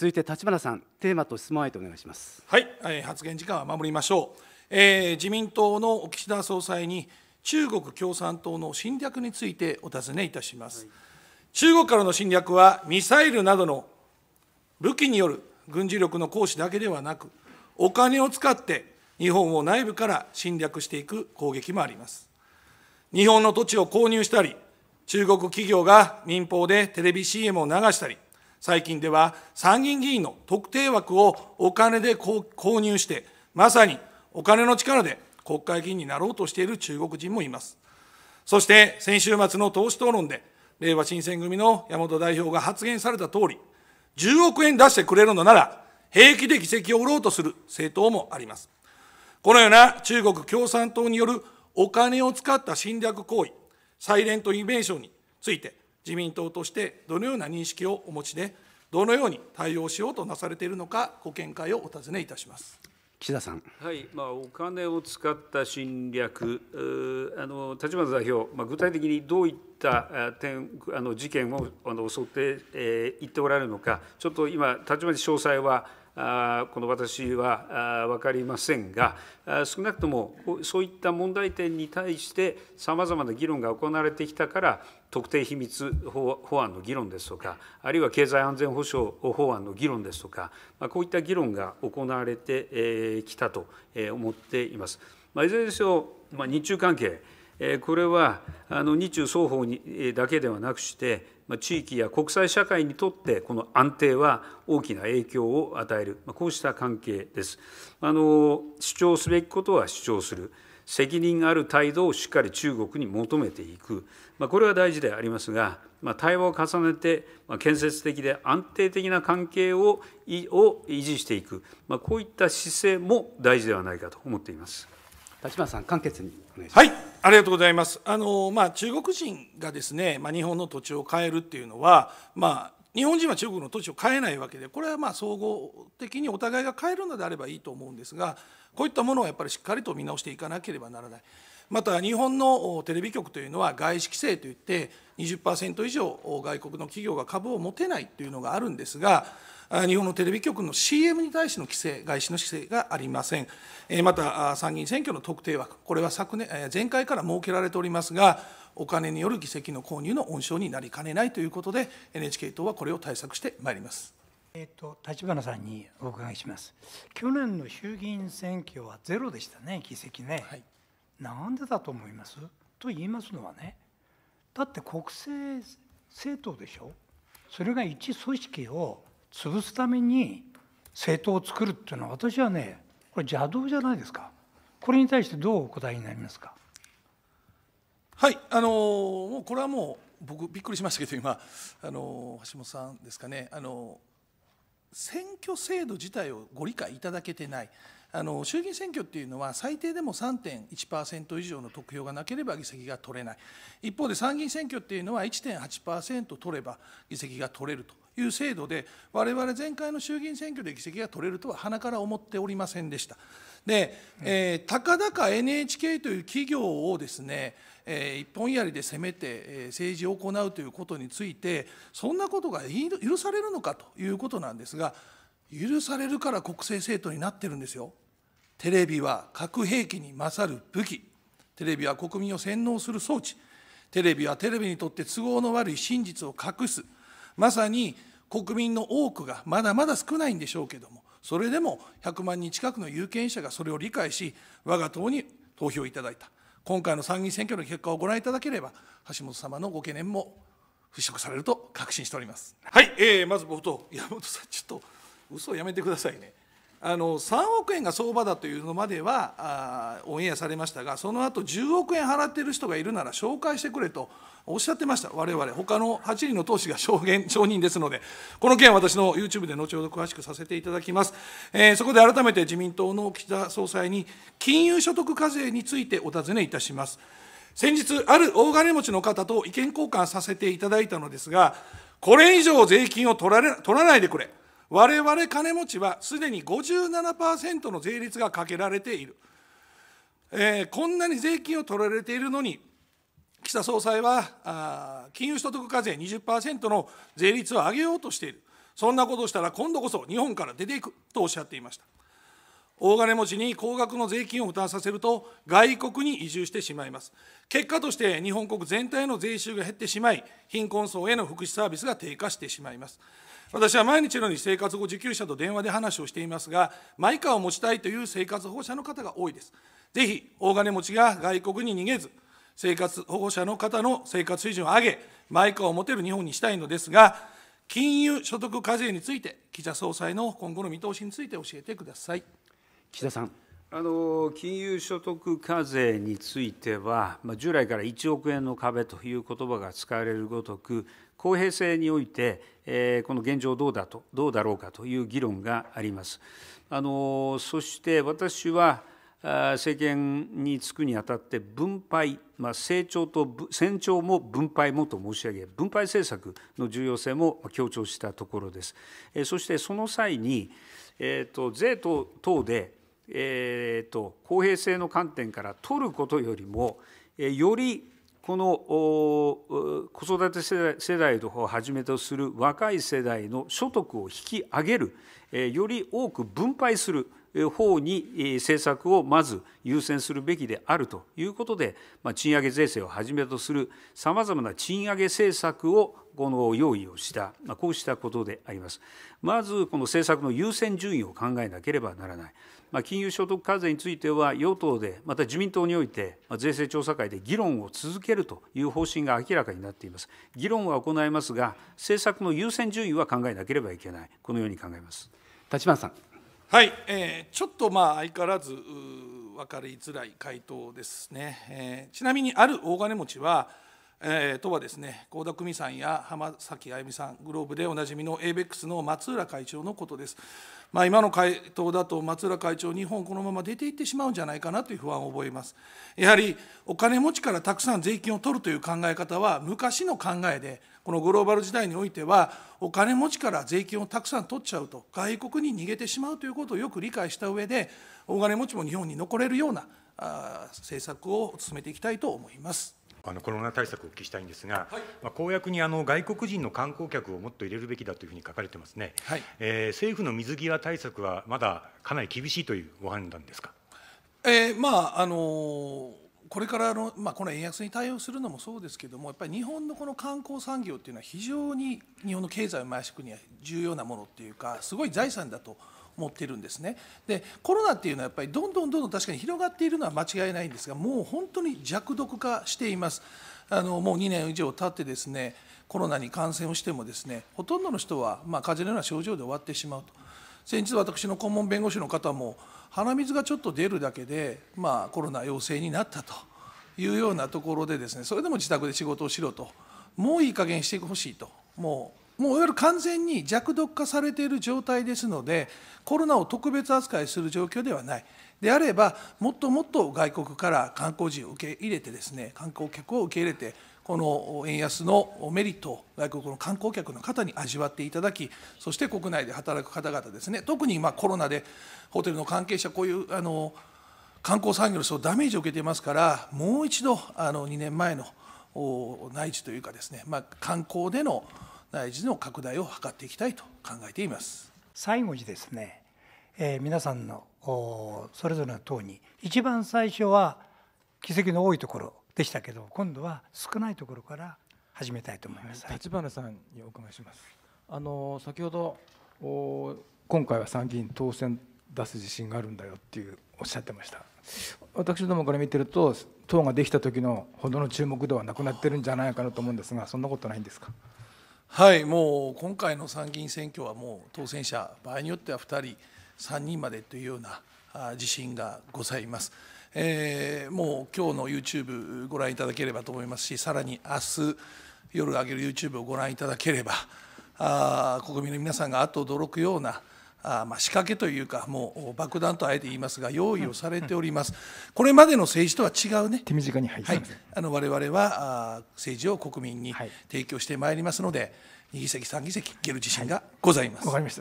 続いて立花さん、テーマと質問相手お願いします。はい、えー、発言時間は守りましょう、えー。自民党の岸田総裁に中国共産党の侵略についてお尋ねいたします。はい、中国からの侵略はミサイルなどの武器による軍事力の行使だけではなく、お金を使って日本を内部から侵略していく攻撃もあります。日本の土地を購入したり、中国企業が民放でテレビ CM を流したり、最近では参議院議員の特定枠をお金で購入して、まさにお金の力で国会議員になろうとしている中国人もいます。そして先週末の党首討論で、れいわ新選組の山本代表が発言されたとおり、10億円出してくれるのなら、平気で議席を売ろうとする政党もあります。このような中国共産党によるお金を使った侵略行為、サイレントインベーションについて、自民党としてどのような認識をお持ちで、どのように対応しようとなされているのか、ご見解をお尋ねいたします。岸田さん、はいまあ、お金を使った侵略、あの立花代表、まあ、具体的にどういった点あの事件をあの想定、えー、言っておられるのか、ちょっと今、立花詳細はこの私は分かりませんが、少なくともそういった問題点に対して、さまざまな議論が行われてきたから、特定秘密法案の議論ですとか、あるいは経済安全保障法案の議論ですとか、こういった議論が行われてきたと思っています。いずれにせよ、日中関係、これは日中双方にだけではなくして、地域や国際社会にとってこの安定は大きな影響を与えるこうした関係です。あの主張すべきことは主張する責任ある態度をしっかり中国に求めていく、まあ、これは大事でありますが、まあ、対話を重ねて、建設的で安定的な関係をを維持していく、まあ、こういった姿勢も大事ではないかと思っています。立花さん簡潔にお願いします、はいありがとうございます。あのまあ、中国人がですね、まあ、日本の土地を変えるっていうのは、まあ、日本人は中国の土地を変えないわけでこれはまあ総合的にお互いが変えるのであればいいと思うんですがこういったものをやっぱりしっかりと見直していかなければならない。また日本のテレビ局というのは外資規制といって20%以上外国の企業が株を持てないというのがあるんですが日本のテレビ局の CM に対しての規制、外資の規制がありません。また、参議院選挙の特定枠、これは昨年、前回から設けられておりますが、お金による議席の購入の温床になりかねないということで、NHK 党はこれを対策してまいります。えっと、立花さんにお伺いします。去年の衆議院選挙はゼロでしたね、議席ね。はい、なんでだと思いますと言いますのはね、だって国政政党でしょ、それが一組織を潰すために政党を作るっていうのは私はねこれ邪道じゃないですかこれに対してどうお答えになりますかはいあのー、もうこれはもう僕びっくりしましたけど今あのー、橋本さんですかねあのー、選挙制度自体をご理解いただけてないあの衆議院選挙っていうのは、最低でも3.1%以上の得票がなければ議席が取れない、一方で参議院選挙っていうのは1.8%取れば議席が取れるという制度で、我々前回の衆議院選挙で議席が取れるとは、鼻から思っておりませんでした。で、えー、たかだか NHK という企業をですね、えー、一本槍で攻めて、えー、政治を行うということについて、そんなことが許されるのかということなんですが、許されるから国政政党になってるんですよ。テレビは核兵器に勝る武器、テレビは国民を洗脳する装置、テレビはテレビにとって都合の悪い真実を隠す、まさに国民の多くがまだまだ少ないんでしょうけども、それでも100万人近くの有権者がそれを理解し、我が党に投票いただいた、今回の参議院選挙の結果をご覧いただければ、橋本様のご懸念も払拭されると確信しております。はい、えー、まず冒頭、山本さん、ちょっと嘘やめてくださいねあの3億円が相場だというのまではあオンエアされましたがその後10億円払っている人がいるなら紹介してくれとおっしゃってました我々他の8人の投資が証言証人ですのでこの件は私の YouTube で後ほど詳しくさせていただきます、えー、そこで改めて自民党の岸田総裁に金融所得課税についてお尋ねいたします先日ある大金持ちの方と意見交換させていただいたのですがこれ以上税金を取られ取らないでくれ我々金持ちはすでに57%の税率がかけられている、えー、こんなに税金を取られているのに岸田総裁は金融所得課税20%の税率を上げようとしているそんなことをしたら今度こそ日本から出ていくとおっしゃっていました大金持ちに高額の税金を負担させると、外国に移住してしまいます。結果として、日本国全体の税収が減ってしまい、貧困層への福祉サービスが低下してしまいます。私は毎日のように生活保護受給者と電話で話をしていますが、マイカーを持ちたいという生活保護者の方が多いです。ぜひ、大金持ちが外国に逃げず、生活保護者の方の生活水準を上げ、マイカーを持てる日本にしたいのですが、金融所得課税について、岸田総裁の今後の見通しについて教えてください。岸田さん。あの金融所得課税については、まあ、従来から1億円の壁という言葉が使われるごとく、公平性において、えー、この現状どうだとどうだろうかという議論があります。あのそして私は政権に就くにあたって分配、まあ、成長と成長も分配もと申し上げ分配政策の重要性も強調したところです。そしてその際に、えーと、と税等でえーと、公平性の観点から取ることよりも、えよりこの子育て世代をはじめとする若い世代の所得を引き上げる、えより多く分配する方に政策をまず優先するべきであるということで、ま賃上げ税制をはじめとするさまざまな賃上げ政策をこの用意をした、まあ、こうしたことであります。まず、この政策の優先順位を考えなければならない。まあ、金融所得課税については、与党で、また自民党において、ま税制調査会で議論を続けるという方針が明らかになっています。議論は行いますが、政策の優先順位は考えなければいけない、このように考えます。立花さん。はい、えー、ちょっとまあ相変わらず分かりづらい回答ですね。えー、ちなみにある大金持ちはえー、とはですね幸田久美さんや浜崎あゆみさんグローブでおなじみの ABEX の松浦会長のことです、まあ、今の回答だと松浦会長日本このまま出ていってしまうんじゃないかなという不安を覚えますやはりお金持ちからたくさん税金を取るという考え方は昔の考えでこのグローバル時代においてはお金持ちから税金をたくさん取っちゃうと外国に逃げてしまうということをよく理解した上で大金持ちも日本に残れるような政策を進めていきたいと思います。あのコロナ対策をお聞きしたいんですが、はい、まあ、公約にあの外国人の観光客をもっと入れるべきだというふうに書かれてますね、はい、えー、政府の水際対策はまだかなり厳しいというご判断ですか、えー、まああのー、これからの、まあ、この円安に対応するのもそうですけども、やっぱり日本のこの観光産業っていうのは、非常に日本の経済を回していくには重要なものっていうか、すごい財産だと持ってるんですね。でコロナっていうのはやっぱりどんどんどんどん確かに広がっているのは間違いないんですがもう本当に弱毒化しています。あのもう2年以上経ってですねコロナに感染をしてもですねほとんどの人は、まあ、風邪のような症状で終わってしまうと。先日私の顧問弁護士の方も鼻水がちょっと出るだけで、まあ、コロナ陽性になったというようなところでですねそれでも自宅で仕事をしろともういい加減してほしいともうもういわゆる完全に弱毒化されている状態ですので、コロナを特別扱いする状況ではない。であれば、もっともっと外国から観光人を受け入れてですね、観光客を受け入れて、この円安のメリットを外国の観光客の方に味わっていただき、そして国内で働く方々ですね、特にまコロナでホテルの関係者、こういうあの観光産業のそうダメージを受けていますから、もう一度あの2年前の内地というかですね、まあ、観光での内需の拡大を図っていきたいと考えています最後にですね、えー、皆さんのそれぞれの党に一番最初は奇跡の多いところでしたけど今度は少ないところから始めたいと思います、はい、立花さんにお伺いしますあの先ほど今回は参議院当選出す自信があるんだよっていうおっしゃってました私どもから見てると党ができた時のほどの注目度はなくなってるんじゃないかなと思うんですがそんなことないんですかはいもう今回の参議院選挙はもう当選者場合によっては2人3人までというような自信がございます。えー、もう今日の YouTube ご覧いただければと思いますしさらに明日夜上げる YouTube をご覧いただければあ国民の皆さんが後驚くようなあまあ、仕掛けというか、もう爆弾とあえて言いますが、用意をされております、これまでの政治とは違うね、手短に、はい、はい、あの我々はあ政治を国民に提供してまいりますので、はい、2議席、3議席、いける自信がございます。わ、かりました